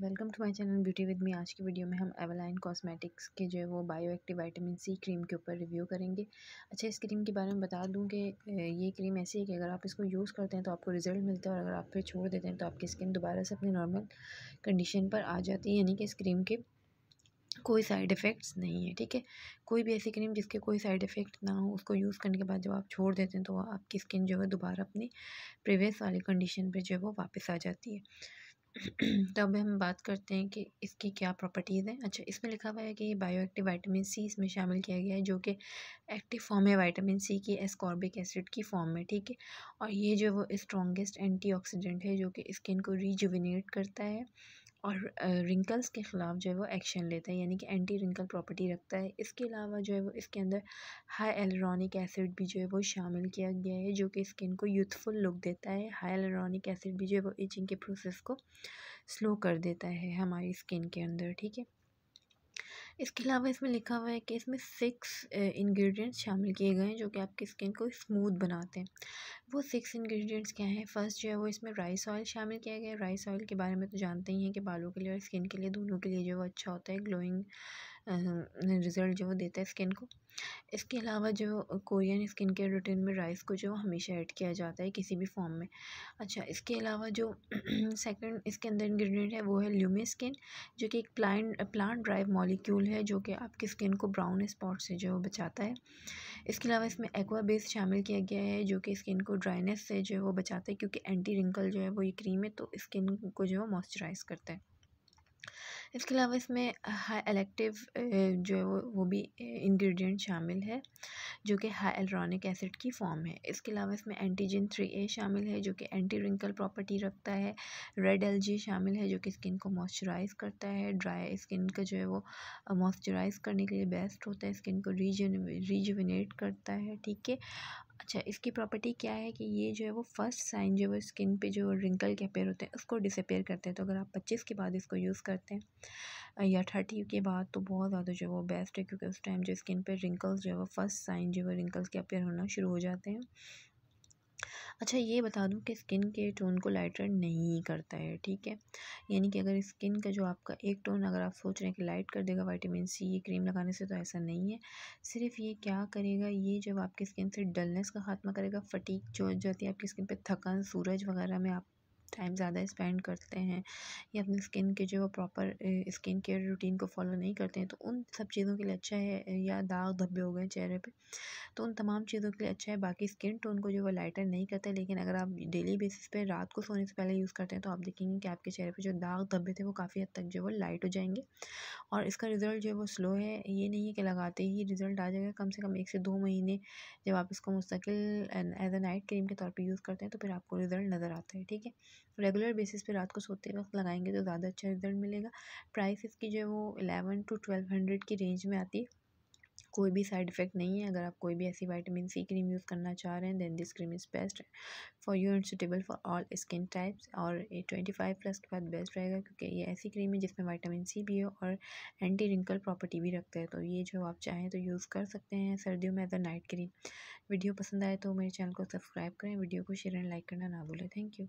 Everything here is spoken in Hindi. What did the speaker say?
welcome to my channel beauty with me आज की वीडियो में हम एवलाइन कॉस्मेटिक्स के जो है वो bio active vitamin C cream के ऊपर रिव्यू करेंगे अच्छा इस क्रीम के बारे में बता दूं कि ये क्रीम ऐसी है कि अगर आप इसको यूज़ करते हैं तो आपको रिजल्ट मिलता है और अगर आप फिर छोड़ देते हैं तो आपकी स्किन दोबारा से अपनी नॉर्मल कंडीशन पर आ जाती है यानी कि इस क्रीम के कोई साइड इफ़ेक्ट्स नहीं है ठीक है कोई भी ऐसी क्रीम जिसके कोई साइड इफ़ेक्ट ना हो उसको यूज़ करने के बाद जब आप छोड़ देते हैं तो आपकी स्किन जो है दोबारा अपनी प्रीवियस वाली कंडीशन पर जो है वो वापस आ जाती है तो अब हम बात करते हैं कि इसकी क्या प्रॉपर्टीज़ हैं अच्छा इसमें लिखा हुआ है कि बायो एक्टिव वाइटामिन सी इसमें शामिल किया गया है जो कि एक्टिव फॉर्म है वाइटामिन सी की एस्कॉर्बिक एसिड की फॉर्म में ठीक है और ये जो वो स्ट्रॉन्गेस्ट एंटीऑक्सीडेंट है जो कि स्किन को रिजुविनेट करता है और रिंकल्स के ख़िलाफ़ जो है वो एक्शन लेता है यानी कि एंटी रिंकल प्रॉपर्टी रखता है इसके अलावा जो है वो इसके अंदर हाई एलरॉनिक एसिड भी जो है वो शामिल किया गया है जो कि स्किन को यूथफुल लुक देता है हाई एलरॉनिक एसिड भी जो है वो इचिंग के प्रोसेस को स्लो कर देता है हमारी स्किन के अंदर ठीक है इसके अलावा इसमें लिखा हुआ है कि इसमें सिक्स इंग्रेडिएंट्स शामिल किए गए हैं जो कि आपकी स्किन को स्मूथ बनाते हैं वो सिक्स इंग्रेडिएंट्स क्या हैं फ़र्स्ट जो है वो इसमें राइस ऑयल शामिल किया गया है राइस ऑयल के बारे में तो जानते ही हैं कि बालों के लिए और स्किन के लिए दोनों के लिए जो वो अच्छा होता है ग्लोइंग रिज़ल्ट जो वो देता है स्किन को इसके अलावा जो कोरियन स्किन केयर रूटीन में राइस को जो हमेशा ऐड किया जाता है किसी भी फॉर्म में अच्छा इसके अलावा जो सेकंड इसके अंदर इंग्रेडिएंट है वो है ल्यूमी स्किन जो कि एक प्लांट प्लांट ड्राइव मॉलिक्यूल है जो कि आपकी स्किन को ब्राउन स्पॉट से जो बचाता है इसके अलावा इसमें एक्वा बेस शामिल किया गया है जो कि स्किन को ड्राइनेस से जो है वो बचाता है क्योंकि एंटी रिंकल जो है वो ये क्रीम है तो स्किन को जो है मॉइस्चराइज करता है इसके अलावा इसमें हाई एलेक्टिव जो है वो वो भी इंग्रेडिएंट शामिल है जो कि हाई एलरॉनिक एसिड की फॉर्म है इसके अलावा इसमें एंटीजन थ्री ए शामिल है जो कि एंटी रिंकल प्रॉपर्टी रखता है रेड एलजी शामिल है जो कि स्किन को मॉइस्चराइज करता है ड्राई स्किन का जो है वो मॉइस्चराइज करने के लिए बेस्ट होता है स्किन को रीजन रीजुविनेट करता है ठीक है अच्छा इसकी प्रॉपर्टी क्या है कि ये जो है वो फर्स्ट साइन जो है स्किन पे जो रिंकल के अपेयर होते हैं उसको डिसअपेयर करते हैं तो अगर आप पच्चीस के बाद इसको यूज़ करते हैं या थर्टी के बाद तो बहुत ज़्यादा जो है वो बेस्ट है क्योंकि उस टाइम जो स्किन पे रिंकल्स जो है वो फर्स्ट साइन जो है रिंकल्स के अपेयर होना शुरू हो जाते हैं अच्छा ये बता दूँ कि स्किन के टोन को लाइटर नहीं करता है ठीक है यानी कि अगर स्किन का जो आपका एक टोन अगर आप सोच रहे हैं कि लाइट कर देगा विटामिन सी ये क्रीम लगाने से तो ऐसा नहीं है सिर्फ ये क्या करेगा ये जब आपकी स्किन से डलनेस का ख़ात्मा करेगा फटीक जो जाती है आपकी स्किन पर थकान सूरज वगैरह में आप टाइम ज़्यादा स्पेंड करते हैं या अपनी स्किन के जो प्रॉपर स्किन केयर रूटीन को फॉलो नहीं करते हैं तो उन सब चीज़ों के लिए अच्छा है या दाग धब्बे हो गए चेहरे पे तो उन तमाम चीज़ों के लिए अच्छा है बाकी स्किन टोन को जो वो लाइटर नहीं करते लेकिन अगर आप डेली बेसिस पे रात को सोने से पहले यूज़ करते हैं तो आप देखेंगे कि आपके चेहरे पर जो दाग धब्बे थे वो काफ़ी हद तक जो वो लाइट हो जाएंगे और इसका रिज़ल्ट जो है वो स्लो है ये नहीं है कि लगाते ही रिज़ल्ट आ जाएगा कम से कम एक से दो महीने जब आप इसको मुस्तकिल एज ए नाइट क्रीम के तौर पर यूज़ करते हैं तो फिर आपको रिज़ल्ट नज़र आता है ठीक है रेगुलर बेसिस पे रात को सोते वक्त लगाएंगे तो ज़्यादा अच्छा रिज़ल्ट मिलेगा प्राइस इसकी जो है वो एलेवन टू ट्वेल्व हंड्रेड की रेंज में आती है कोई भी साइड इफ़ेक्ट नहीं है अगर आप कोई भी ऐसी वाइटामिन सी क्रीम यूज़ करना चाह रहे हैं then this cream is best for you and suitable for all skin types और ये ट्वेंटी फाइव प्लस के बाद बेस्ट रहेगा क्योंकि ये ऐसी क्रीम है जिसमें वाइटामिन सी भी है और एंटी रिंकल प्रॉपर्टी भी रखते हैं तो ये जो आप चाहें तो यूज़ कर सकते हैं सर्दियों में as a night cream video पसंद आए तो मेरे चैनल को सब्सक्राइब करें वीडियो को शेयर एंड लाइक करना ना भूलें थैंक यू